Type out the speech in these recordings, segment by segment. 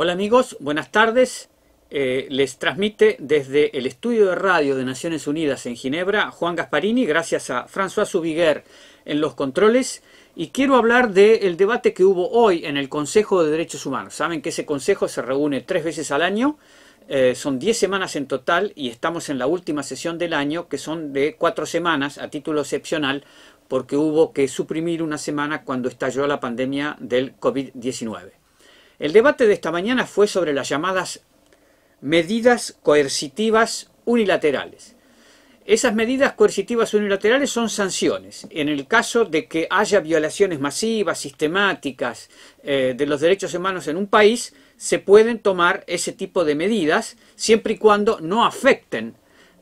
Hola amigos, buenas tardes. Eh, les transmite desde el estudio de radio de Naciones Unidas en Ginebra Juan Gasparini, gracias a François Subiguer en los controles. Y quiero hablar del debate que hubo hoy en el Consejo de Derechos Humanos. Saben que ese consejo se reúne tres veces al año, eh, son diez semanas en total y estamos en la última sesión del año, que son de cuatro semanas a título excepcional, porque hubo que suprimir una semana cuando estalló la pandemia del COVID-19. El debate de esta mañana fue sobre las llamadas medidas coercitivas unilaterales. Esas medidas coercitivas unilaterales son sanciones. En el caso de que haya violaciones masivas, sistemáticas eh, de los derechos humanos en un país, se pueden tomar ese tipo de medidas siempre y cuando no afecten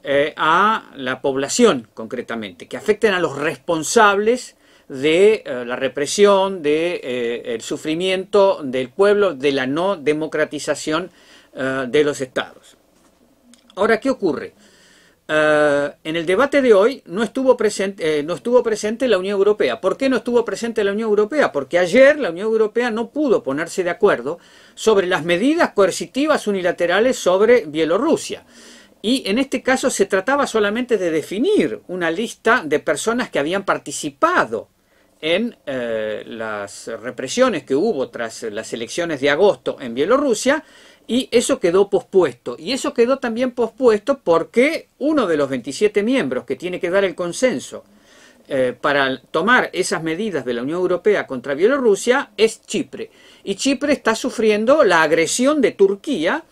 eh, a la población concretamente, que afecten a los responsables de eh, la represión, de eh, el sufrimiento del pueblo, de la no democratización eh, de los estados. Ahora, ¿qué ocurre? en el debate de hoy no estuvo, presente, no estuvo presente la Unión Europea. ¿Por qué no estuvo presente la Unión Europea? Porque ayer la Unión Europea no pudo ponerse de acuerdo sobre las medidas coercitivas unilaterales sobre Bielorrusia. Y en este caso se trataba solamente de definir una lista de personas que habían participado en eh, las represiones que hubo tras las elecciones de agosto en Bielorrusia y eso quedó pospuesto. Y eso quedó también pospuesto porque uno de los 27 miembros que tiene que dar el consenso eh, para tomar esas medidas de la Unión Europea contra Bielorrusia es Chipre. Y Chipre está sufriendo la agresión de Turquía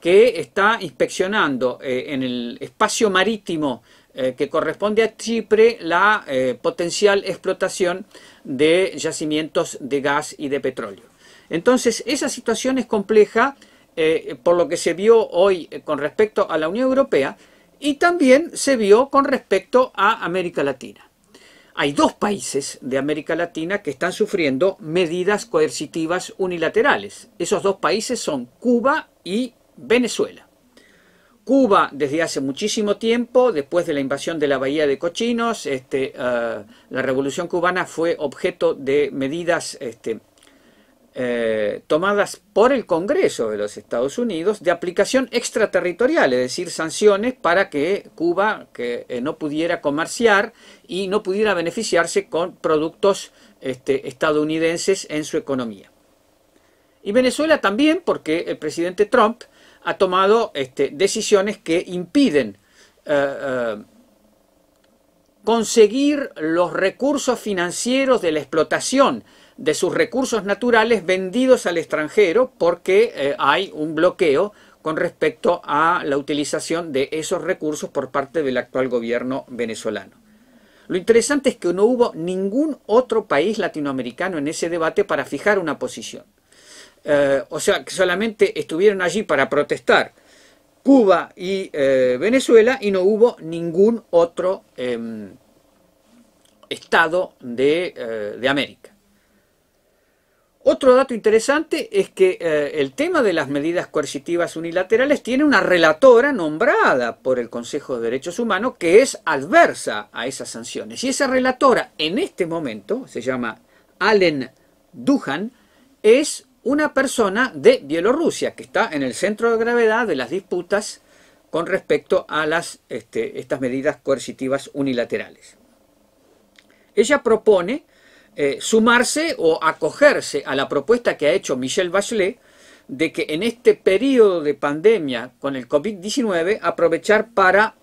que está inspeccionando eh, en el espacio marítimo eh, que corresponde a Chipre la eh, potencial explotación de yacimientos de gas y de petróleo. Entonces, esa situación es compleja eh, por lo que se vio hoy con respecto a la Unión Europea y también se vio con respecto a América Latina. Hay dos países de América Latina que están sufriendo medidas coercitivas unilaterales. Esos dos países son Cuba y Venezuela. Cuba desde hace muchísimo tiempo, después de la invasión de la Bahía de Cochinos, este, eh, la revolución cubana fue objeto de medidas este, eh, tomadas por el Congreso de los Estados Unidos de aplicación extraterritorial, es decir, sanciones para que Cuba que, eh, no pudiera comerciar y no pudiera beneficiarse con productos este, estadounidenses en su economía. Y Venezuela también, porque el presidente Trump ha tomado este, decisiones que impiden eh, eh, conseguir los recursos financieros de la explotación de sus recursos naturales vendidos al extranjero porque eh, hay un bloqueo con respecto a la utilización de esos recursos por parte del actual gobierno venezolano. Lo interesante es que no hubo ningún otro país latinoamericano en ese debate para fijar una posición. Eh, o sea, que solamente estuvieron allí para protestar Cuba y eh, Venezuela y no hubo ningún otro em, estado de, eh, de, América. Otro dato interesante es que el tema de las medidas coercitivas unilaterales tiene una relatora nombrada por el Consejo de Derechos Humanos que es adversa a esas sanciones. Y esa relatora en este momento, se llama Allen Duhan, es una persona de Bielorrusia, que está en el centro de gravedad de las disputas con respecto a este, estas medidas coercitivas unilaterales. Ella propone eh, sumarse o acogerse a la propuesta que ha hecho Michelle Bachelet de que en este periodo de pandemia con el COVID-19 aprovechar para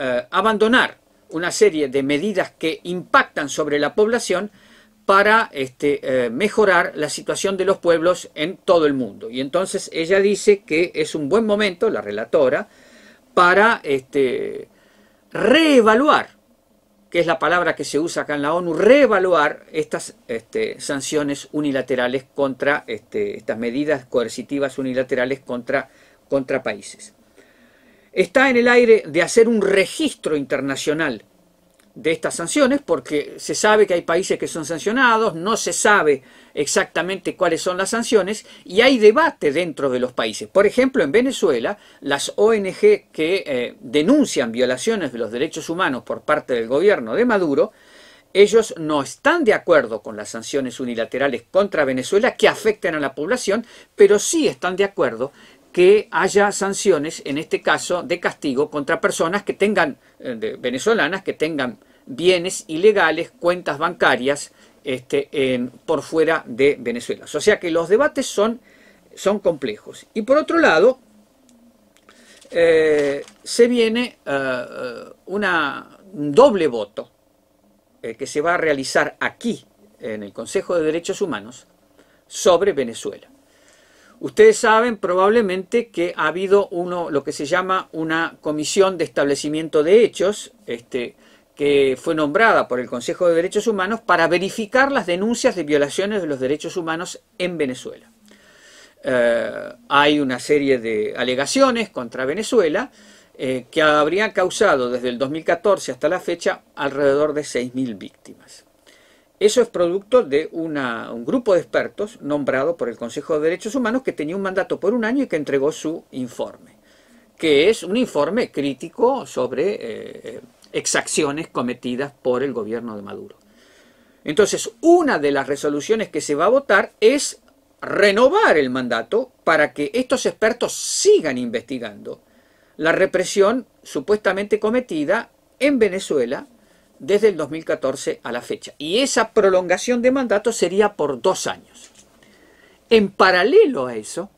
eh, abandonar una serie de medidas que impactan sobre la población para este, eh, mejorar la situación de los pueblos en todo el mundo. Y entonces ella dice que es un buen momento, la relatora, para este, reevaluar, que es la palabra que se usa acá en la ONU, reevaluar estas este, sanciones unilaterales contra, estas medidas coercitivas unilaterales contra, contra países. Está en el aire de hacer un registro internacional de estas sanciones, porque se sabe que hay países que son sancionados, no se sabe exactamente cuáles son las sanciones y hay debate dentro de los países. Por ejemplo, en Venezuela, las ONG que eh, denuncian violaciones de los derechos humanos por parte del gobierno de Maduro, ellos no están de acuerdo con las sanciones unilaterales contra Venezuela que afectan a la población, pero sí están de acuerdo que haya sanciones, en este caso, de castigo contra personas que tengan, eh, venezolanas, que tengan bienes ilegales, cuentas bancarias este, en, por fuera de Venezuela. O sea que los debates son, son complejos. Y por otro lado, eh, se viene eh, una, un doble voto que se va a realizar aquí, en el Consejo de Derechos Humanos, sobre Venezuela. Ustedes saben probablemente que ha habido uno, lo que se llama una comisión de establecimiento de hechos, este, que fue nombrada por el Consejo de Derechos Humanos para verificar las denuncias de violaciones de los derechos humanos en Venezuela. Eh, hay una serie de alegaciones contra Venezuela eh, que habrían causado desde el 2014 hasta la fecha alrededor de 6.000 víctimas. Eso es producto de un grupo de expertos nombrado por el Consejo de Derechos Humanos que tenía un mandato por un año y que entregó su informe, que es un informe crítico sobre eh, exacciones cometidas por el gobierno de Maduro. Entonces, una de las resoluciones que se va a votar es renovar el mandato para que estos expertos sigan investigando la represión supuestamente cometida en Venezuela desde el 2014 a la fecha. Y esa prolongación de mandato sería por dos años. En paralelo a eso,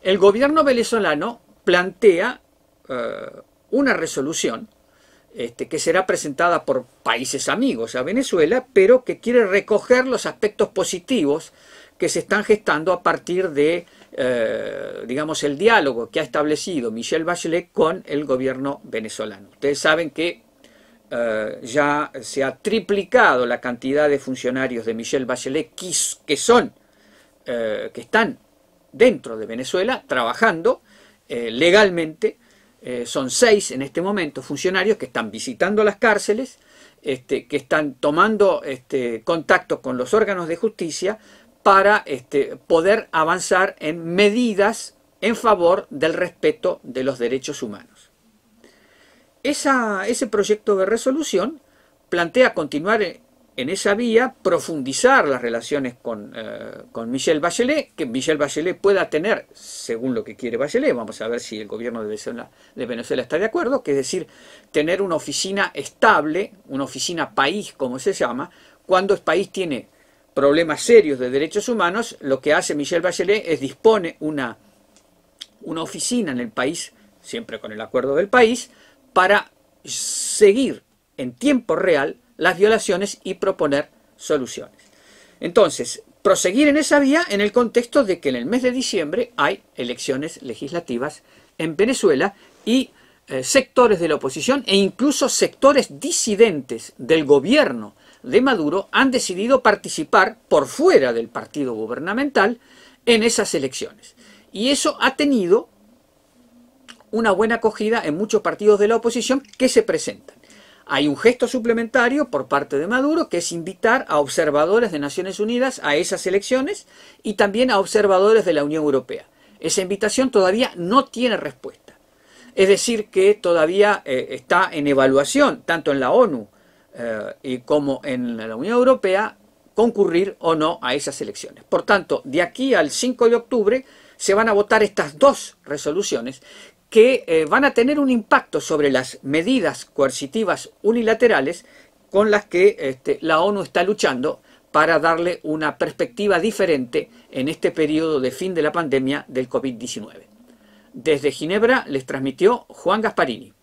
el gobierno venezolano plantea eh, una resolución este, que será presentada por países amigos a Venezuela, pero que quiere recoger los aspectos positivos que se están gestando a partir de, eh, digamos, el diálogo que ha establecido Michel Bachelet con el gobierno venezolano. Ustedes saben que eh, ya se ha triplicado la cantidad de funcionarios de Michel Bachelet que, son, eh, que están dentro de Venezuela trabajando eh, legalmente. son seis en este momento funcionarios que están visitando las cárceles, este, que están tomando este, contacto con los órganos de justicia para este, poder avanzar en medidas en favor del respeto de los derechos humanos ese proyecto de resolución plantea continuar en, esa vía, profundizar las relaciones eh, con, Michel Bachelet, que Michel Bachelet pueda tener, según lo que quiere Bachelet, vamos a ver si el gobierno de Venezuela, está de acuerdo, que es decir, tener una oficina estable, una oficina país, como se llama, cuando el país tiene problemas serios de derechos humanos, lo que hace Michel Bachelet es dispone una oficina en el país, siempre con el acuerdo del país, para seguir en tiempo real las violaciones y proponer soluciones. Entonces, proseguir en esa vía en el contexto de que en el mes de diciembre hay elecciones legislativas en Venezuela y eh, sectores de la oposición e incluso sectores disidentes del gobierno de Maduro han decidido participar por fuera del partido gubernamental en esas elecciones. Y eso ha tenido una buena acogida en muchos partidos de la oposición que se presentan. Hay un gesto suplementario por parte de Maduro que es invitar a observadores de Naciones Unidas a esas elecciones y también a observadores de la Unión Europea. Esa invitación todavía no tiene respuesta. Es decir, que todavía eh, está en evaluación, tanto en la ONU eh, y como en la Unión Europea, concurrir o no a esas elecciones. Por tanto, de aquí al 5 de octubre se van a votar estas dos resoluciones que eh, van a tener un impacto sobre las medidas coercitivas unilaterales con las que este, la ONU está luchando para darle una perspectiva diferente en este periodo de fin de la pandemia del COVID-19. Desde Ginebra les transmitió Juan Gasparini.